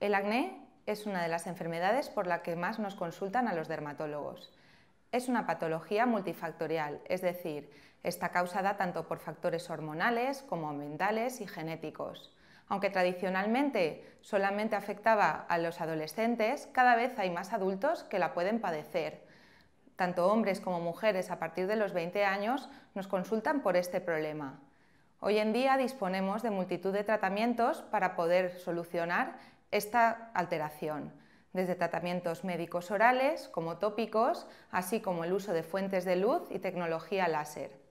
El acné es una de las enfermedades por la que más nos consultan a los dermatólogos. Es una patología multifactorial, es decir, está causada tanto por factores hormonales como mentales y genéticos. Aunque tradicionalmente solamente afectaba a los adolescentes, cada vez hay más adultos que la pueden padecer. Tanto hombres como mujeres a partir de los 20 años nos consultan por este problema. Hoy en día disponemos de multitud de tratamientos para poder solucionar esta alteración, desde tratamientos médicos orales como tópicos, así como el uso de fuentes de luz y tecnología láser.